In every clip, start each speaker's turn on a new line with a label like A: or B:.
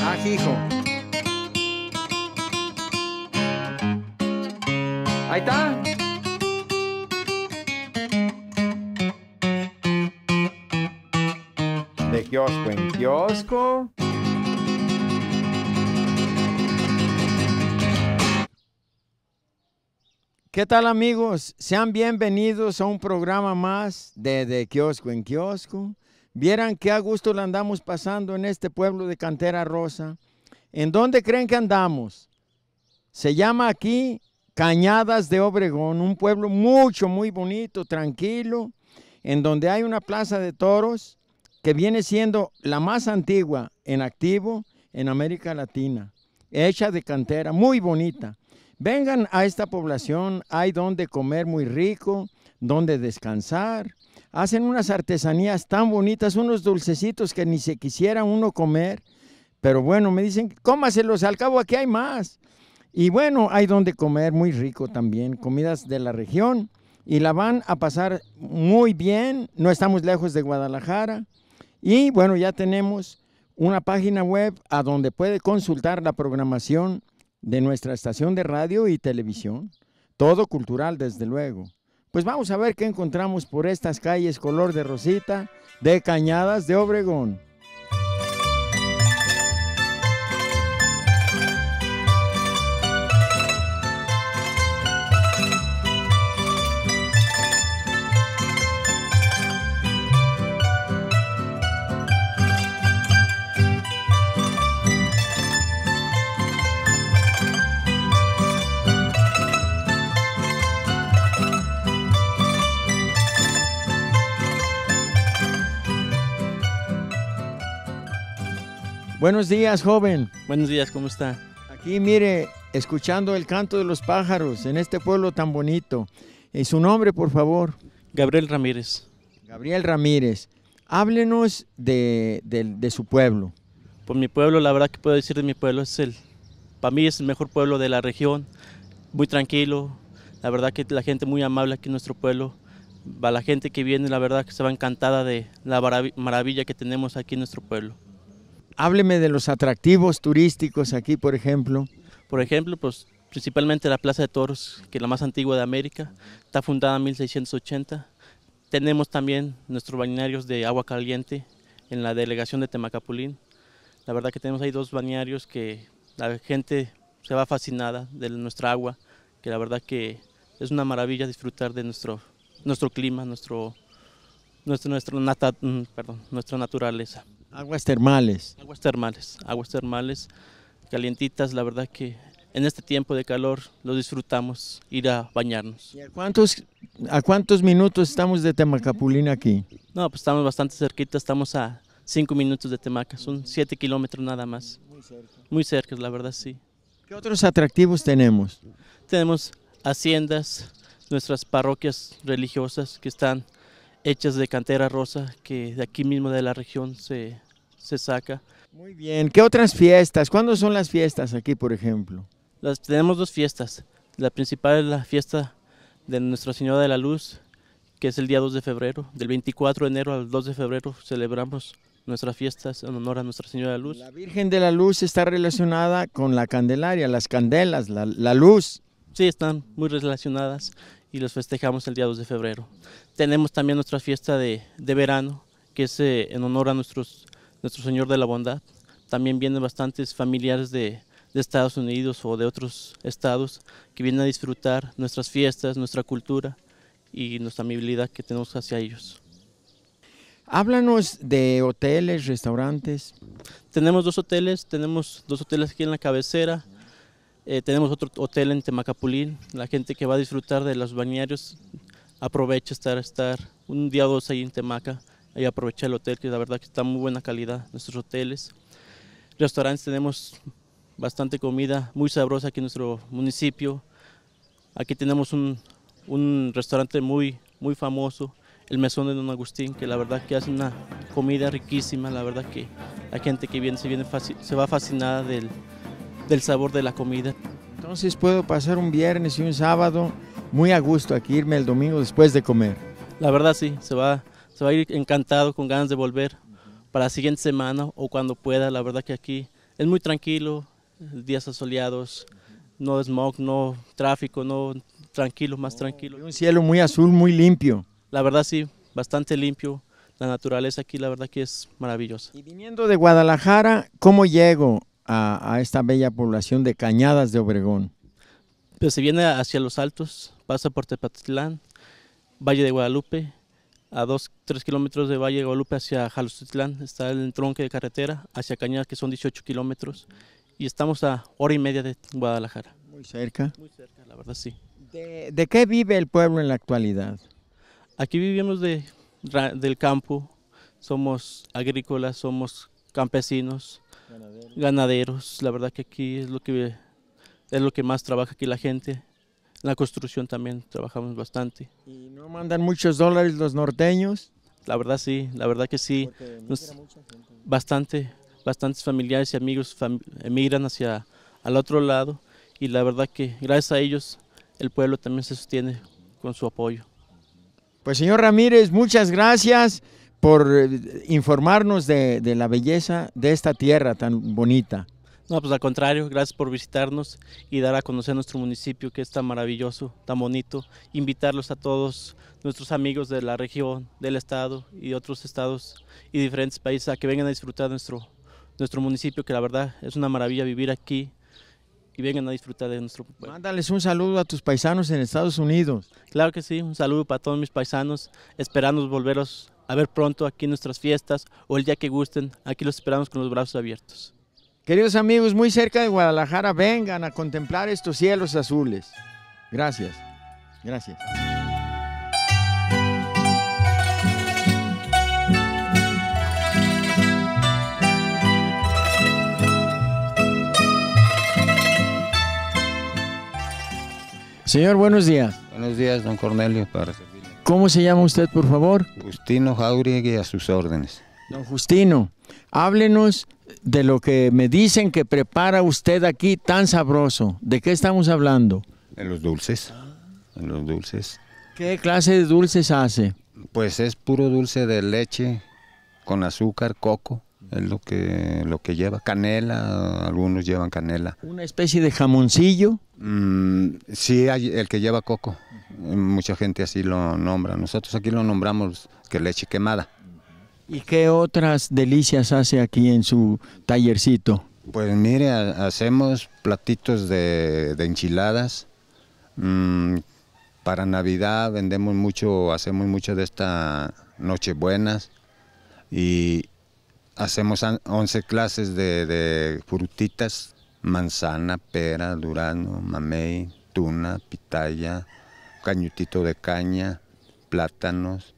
A: Ah hijo, Ahí está. De kiosco en kiosco. ¿Qué tal amigos? Sean bienvenidos a un programa más de De Kiosco en Kiosco. Vieran qué a gusto le andamos pasando en este pueblo de Cantera Rosa. ¿En dónde creen que andamos? Se llama aquí Cañadas de Obregón, un pueblo mucho, muy bonito, tranquilo, en donde hay una plaza de toros que viene siendo la más antigua en activo en América Latina, hecha de cantera, muy bonita. Vengan a esta población, hay donde comer muy rico, donde descansar. Hacen unas artesanías tan bonitas, unos dulcecitos que ni se quisiera uno comer. Pero bueno, me dicen, cómaselos, al cabo aquí hay más. Y bueno, hay donde comer muy rico también, comidas de la región. Y la van a pasar muy bien, no estamos lejos de Guadalajara. Y bueno, ya tenemos una página web a donde puede consultar la programación de nuestra estación de radio y televisión. Todo cultural, desde luego. Pues vamos a ver qué encontramos por estas calles color de rosita de Cañadas de Obregón. Buenos días, joven. Buenos días, ¿cómo está? Aquí, mire, escuchando el canto de los pájaros en este pueblo tan bonito. ¿Y eh, su nombre, por favor? Gabriel Ramírez. Gabriel Ramírez.
B: Háblenos de, su pueblo. Por mi pueblo, la verdad que puedo decir de mi pueblo es el, para mí es el mejor pueblo de la región, muy tranquilo, la verdad que la gente muy amable aquí en nuestro pueblo, Va la gente que viene, la verdad que se va encantada de la maravilla que tenemos aquí en nuestro pueblo
A: hábleme de los atractivos turísticos aquí, por ejemplo.
B: Por ejemplo, pues principalmente la Plaza de Toros, que es la más antigua de América, está fundada en 1680. Tenemos también nuestros bañarios de agua caliente en la delegación de Temacapulín. La verdad que tenemos ahí dos bañarios que la gente se va fascinada de nuestra agua, que la verdad que es una maravilla disfrutar de nuestro, nuestro clima, nuestro, nuestro, mm, nuestra naturaleza. Aguas termales. Aguas termales, aguas termales calientitas, la verdad que en este tiempo de calor lo disfrutamos, ir a bañarnos. a
A: cuántos, a cuántos minutos estamos de Temacapulín aquí?
B: No, pues estamos bastante cerquita, estamos a cinco minutos de Temaca, son siete kilómetros nada más. Muy cerca. Muy cerca, la verdad sí.
A: ¿Qué otros atractivos tenemos?
B: Tenemos haciendas, nuestras parroquias religiosas que están hechas de cantera rosa que de aquí mismo de la región se, saca.
A: Muy bien, ¿qué otras fiestas? ¿Cuándo son las fiestas aquí, por ejemplo?
B: Las, tenemos dos fiestas. La principal es la fiesta de Nuestra Señora de la Luz, que es el día 2 de febrero. Del 24 de enero al 2 de febrero celebramos nuestras fiestas en honor a Nuestra Señora de la Luz. La Virgen
A: de la Luz está relacionada con la Candelaria, las candelas, la, la luz.
B: Sí, están muy relacionadas y los festejamos el día 2 de febrero. Tenemos también nuestra fiesta de, verano, que es eh, en honor a nuestros, nuestro Señor de la Bondad. También vienen bastantes familiares de, de Estados Unidos o de otros estados que vienen a disfrutar nuestras fiestas, nuestra cultura y nuestra amabilidad que tenemos hacia ellos. Háblanos de hoteles, restaurantes. Tenemos dos hoteles, tenemos dos hoteles aquí en la cabecera. Eh, tenemos otro hotel en Temacapulín. La gente que va a disfrutar de los bañarios aprovecha estar, estar un día o dos ahí en Temaca y aprovecha el hotel, que la verdad que está muy buena calidad, nuestros hoteles. Restaurantes tenemos bastante comida muy sabrosa aquí en nuestro municipio. Aquí tenemos un, restaurante muy, muy famoso, el Mesón de Don Agustín, que la verdad que hace una comida riquísima, la verdad que la gente que viene se, viene se va fascinada del, del sabor de la comida.
A: Entonces puedo pasar un viernes y un sábado muy a gusto aquí, irme el domingo después de comer.
B: La verdad sí, se va, se va a ir encantado, con ganas de volver para la siguiente semana o cuando pueda. La verdad que aquí es muy tranquilo, días asoleados, no smog, no tráfico, no tranquilo, más tranquilo. Un
A: cielo muy azul, muy limpio.
B: La verdad sí, bastante limpio. La naturaleza aquí la verdad que es maravillosa. Y
A: viniendo de Guadalajara, ¿cómo llego? a, esta bella población de Cañadas de Obregón?
B: Pues se viene hacia los altos, pasa por Tepatitlán, Valle de Guadalupe, a 2-3 kilómetros de Valle de Guadalupe hacia Jalostitlán, está el tronque de carretera, hacia Cañadas que son 18 kilómetros, y estamos a hora y media de Guadalajara. Muy cerca. Muy cerca, la verdad sí.
A: ¿De, qué vive el pueblo en la actualidad?
B: Aquí vivimos de, del campo, somos agrícolas, somos campesinos, Ganaderos. La verdad que aquí es lo que, es lo que más trabaja aquí la gente. la construcción también trabajamos bastante. ¿Y
A: no mandan muchos dólares los norteños?
B: La verdad sí, la verdad que sí. Bastante, bastantes familiares y amigos emigran hacia al otro lado y la verdad que gracias a ellos el pueblo también se sostiene con su apoyo.
A: Pues señor Ramírez, muchas gracias por eh, informarnos de, la belleza de esta tierra tan bonita.
B: No, pues al contrario, gracias por visitarnos y dar a conocer nuestro municipio que es tan maravilloso, tan bonito. Invitarlos a todos nuestros amigos de la región, del estado y de otros estados y diferentes países a que vengan a disfrutar nuestro, nuestro municipio, que la verdad es una maravilla vivir aquí, y vengan a disfrutar de nuestro pueblo.
A: Mándales un saludo a tus paisanos en Estados Unidos.
B: Claro que sí, un saludo para todos mis paisanos. Esperamos volveros a ver pronto aquí en nuestras fiestas o el día que gusten. Aquí los esperamos con los brazos abiertos. Queridos amigos,
A: muy cerca de Guadalajara, vengan a contemplar estos cielos azules. Gracias. Gracias. Señor, buenos días.
C: Buenos días, don Cornelio. para.
A: ¿Cómo se llama usted, por favor?
C: Justino Jauregui, a sus
A: órdenes. Don Justino, háblenos de lo que me dicen que prepara usted aquí tan sabroso. ¿De qué estamos hablando?
C: En los dulces. En los dulces.
A: ¿Qué clase de dulces hace?
C: Pues es puro dulce de leche con azúcar, coco es lo que, lo que lleva. Canela, algunos llevan canela. ¿Una especie de jamoncillo? Mm, sí, hay el que lleva coco. Mucha gente así lo nombra. Nosotros aquí lo nombramos que leche quemada.
A: ¿Y qué otras delicias hace aquí en su tallercito? Pues mire,
C: hacemos platitos de, enchiladas. Mm, para Navidad vendemos mucho, hacemos mucho de estas Nochebuenas. Y, Hacemos 11 clases de, frutitas, manzana, pera, durano, mamey, tuna, pitaya, cañutito de caña, plátanos.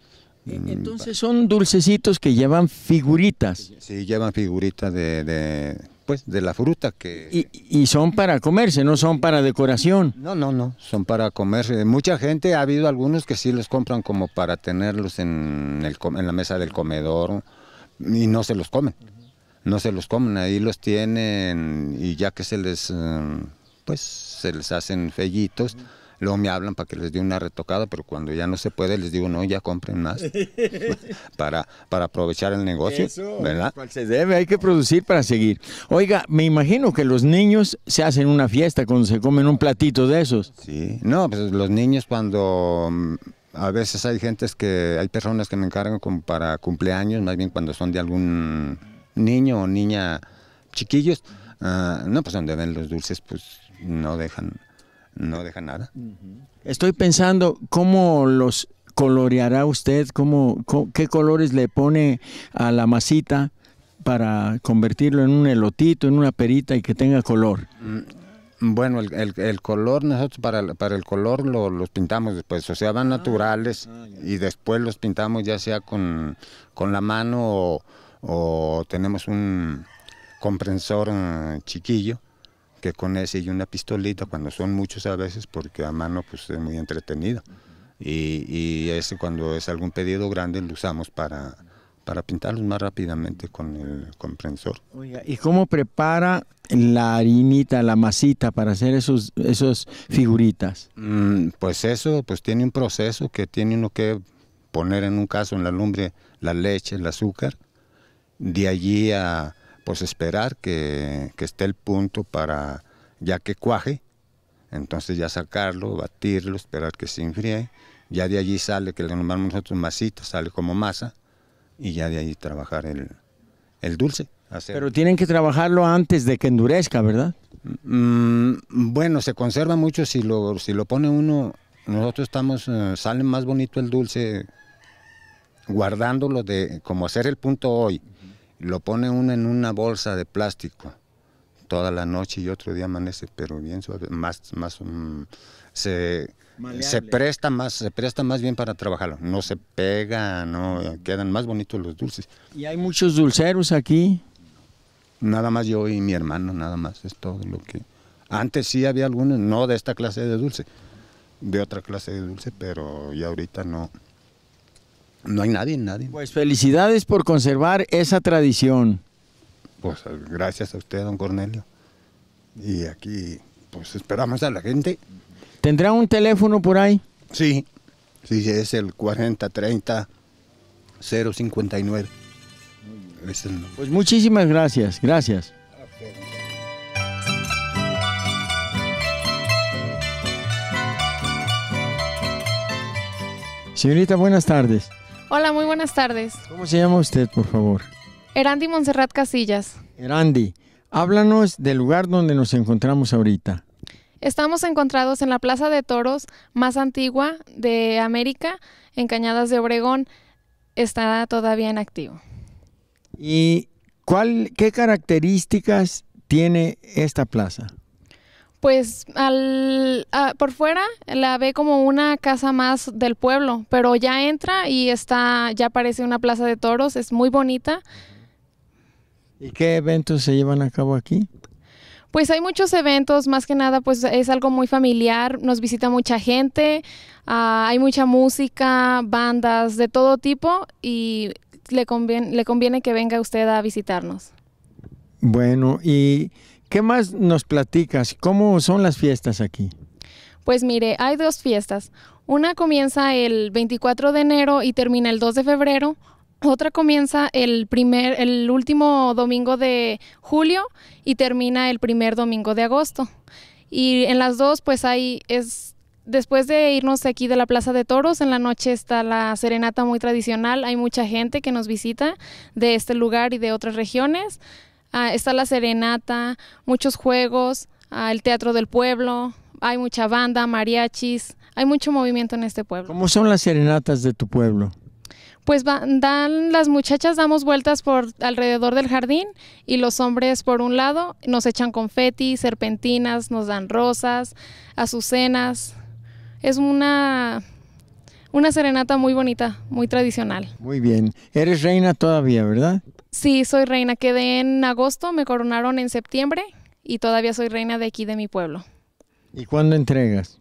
A: E mm, entonces son dulcecitos
C: que llevan figuritas. Sí, llevan figuritas de, de pues de la fruta que... Y, son para comerse, no son para decoración. No, no, no, son para comerse. Eh, mucha gente, ha habido algunos que sí los compran como para tenerlos en, el, en la mesa del comedor y no se los comen. No se los comen, ahí los tienen y ya que se les, eh, pues, se les hacen fellitos, luego me hablan para que les dé una retocada, pero cuando ya no se puede les digo, no, ya compren más para, para
A: aprovechar el negocio, Eso, ¿verdad? se debe, hay que producir para seguir. Oiga, me imagino que los niños se hacen una fiesta cuando se comen un platito de esos. Sí, no, pues los niños
C: cuando mm, a veces hay gentes que, hay personas que me encargan como para cumpleaños, más bien cuando son de algún niño o niña chiquillos, ah, no, pues donde ven los dulces, pues no dejan, no dejan nada.
A: Estoy pensando cómo los coloreará usted, cómo, qué colores le pone a la masita para convertirlo en un elotito, en una perita y que tenga color. Mm, bueno,
C: el, color, nosotros para, el color lo, los pintamos después, o sea, van ah, naturales ah, y después los pintamos ya sea con, la mano o, tenemos un comprensor eh, chiquillo que con ese y una pistolita, cuando son muchos a veces, porque a mano pues es muy entretenido. Y, y ese cuando es algún pedido grande lo usamos para, para pintarlos más rápidamente con el compresor.
A: ¿y cómo prepara la harinita, la masita para hacer esos, esos figuritas?
C: Mm, pues eso, pues tiene un proceso que tiene uno que poner en un caso en la lumbre la leche, el azúcar, de allí a pues esperar que, que esté el punto para ya que cuaje, entonces ya sacarlo, batirlo, esperar que se enfríe, ya de allí sale que le llamamos nosotros masita, sale como masa, y ya de ahí trabajar el, dulce.
A: Pero tienen que trabajarlo antes de que endurezca,
C: ¿verdad? Mm, bueno, se conserva mucho si lo, si lo pone uno, nosotros estamos, eh, sale más bonito el dulce guardándolo de como hacer el punto hoy. Lo pone uno en una bolsa de plástico toda la noche y otro día amanece, pero bien suave, más, más, mm, se, presta más, se presta más bien para trabajarlo, no se pega, no, eh, quedan más bonitos los dulces. ¿Y hay muchos dulceros aquí? Nada más yo y mi hermano, nada más, es todo lo que... Antes sí había algunos, no de esta clase de dulce, de otra clase de dulce, pero ya ahorita no. No hay nadie, nadie. Pues
A: felicidades por conservar esa tradición.
C: Pues gracias a usted, don Cornelio. Y aquí, pues esperamos a la gente.
A: ¿Tendrá un teléfono por ahí?
C: Sí, sí, es el 4030 059.
A: Es pues muchísimas gracias, gracias. Señorita, buenas tardes.
D: Hola, muy buenas tardes. ¿Cómo
A: se llama usted, por favor?
D: Erandi Monserrat Casillas.
A: Erandi, háblanos del lugar donde nos encontramos ahorita.
D: Estamos encontrados en la Plaza de Toros más antigua de América, en Cañadas de Obregón. Está todavía en activo.
A: ¿Y cuál, qué características tiene esta plaza?
D: Pues al, por fuera la ve como una casa más del pueblo, pero ya entra y está, ya parece una plaza de toros, es muy bonita.
A: ¿Y qué eventos se llevan a cabo aquí?
D: Pues hay muchos eventos, más que nada, pues es algo muy familiar, nos visita mucha gente, ah, hay mucha música, bandas de todo tipo y le le conviene que venga usted a visitarnos.
A: Bueno, ¿y qué más nos platicas? ¿Cómo son las fiestas aquí?
D: Pues mire, hay dos fiestas. Una comienza el 24 de enero y termina el 2 de febrero. Otra comienza el primer, el último domingo de julio y termina el primer domingo de agosto. Y en las dos, pues ahí es después de irnos aquí de la Plaza de Toros, en la noche está la serenata muy tradicional. Hay mucha gente que nos visita de este lugar y de otras regiones. Ah, está la serenata, muchos juegos, ah, el Teatro del Pueblo, hay mucha banda, mariachis, hay mucho movimiento en este pueblo. ¿Cómo son
A: las serenatas de tu pueblo?
D: pues dan las muchachas damos vueltas por alrededor del jardín y los hombres por un lado nos echan confeti, serpentinas, nos dan rosas, azucenas. Es una una serenata muy bonita, muy tradicional.
A: Muy bien. Eres reina todavía, ¿verdad?
D: Sí, soy reina. Quedé en agosto, me coronaron en septiembre y todavía soy reina de aquí de mi pueblo.
A: ¿Y cuándo entregas?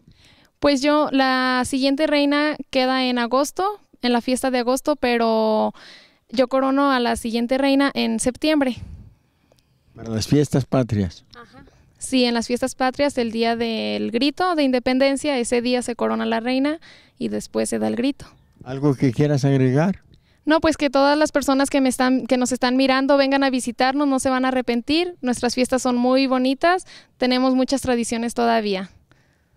D: Pues yo, la siguiente reina queda en agosto, en la fiesta de agosto, pero yo corono a la siguiente reina en septiembre.
A: Para las fiestas patrias. Ajá.
D: Sí, en las fiestas patrias, el día del grito de independencia, ese día se corona la reina y después se da el grito.
A: ¿Algo que quieras agregar?
D: No, pues que todas las personas que, me están, que nos están mirando vengan a visitarnos, no se van a arrepentir. Nuestras fiestas son muy bonitas, tenemos muchas tradiciones todavía.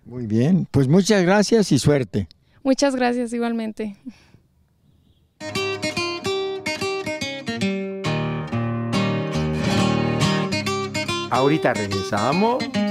A: Muy bien, pues muchas gracias y suerte.
D: Muchas gracias igualmente.
A: Ahorita regresamos.